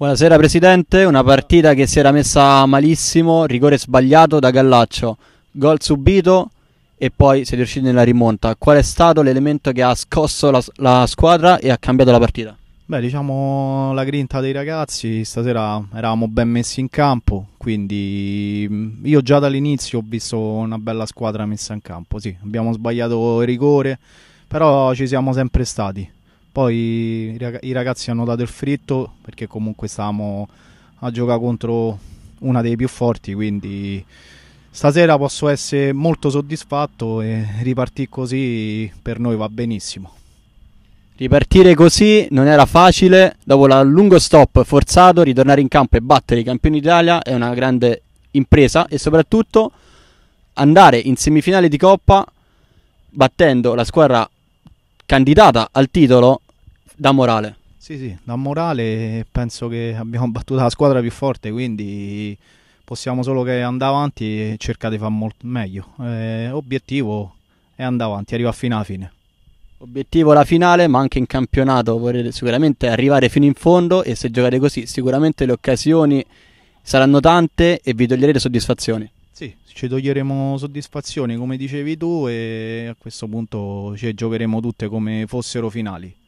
Buonasera Presidente, una partita che si era messa malissimo, rigore sbagliato da Gallaccio, gol subito e poi siete è riusciti nella rimonta. Qual è stato l'elemento che ha scosso la, la, squadra e ha cambiato la partita? Beh, diciamo la grinta dei ragazzi, stasera eravamo ben messi in campo, quindi mm, io già dall'inizio ho visto una bella squadra messa in campo, sì, abbiamo sbagliato il rigore, però ci siamo sempre stati poi i ragazzi hanno dato il fritto perché comunque stavamo a giocare contro una dei più forti, quindi stasera posso essere molto soddisfatto e ripartire così per noi va benissimo. Ripartire così non era facile, dopo il lungo stop forzato ritornare in campo e battere i campioni d'Italia è una grande impresa e soprattutto andare in semifinale di Coppa battendo la squadra candidata al titolo da morale. Sì, sì, da morale penso che abbiamo battuto la squadra più forte, quindi possiamo solo che andare avanti e cercare di fare molto meglio. Eh, obiettivo è andare avanti, arrivare fino alla fine. Obiettivo la finale, ma anche in campionato vorrete sicuramente arrivare fino in fondo e se giocate così sicuramente le occasioni saranno tante e vi toglierete soddisfazioni. Sì, ci toglieremo soddisfazioni come dicevi tu e a questo punto ci giocheremo tutte come fossero finali.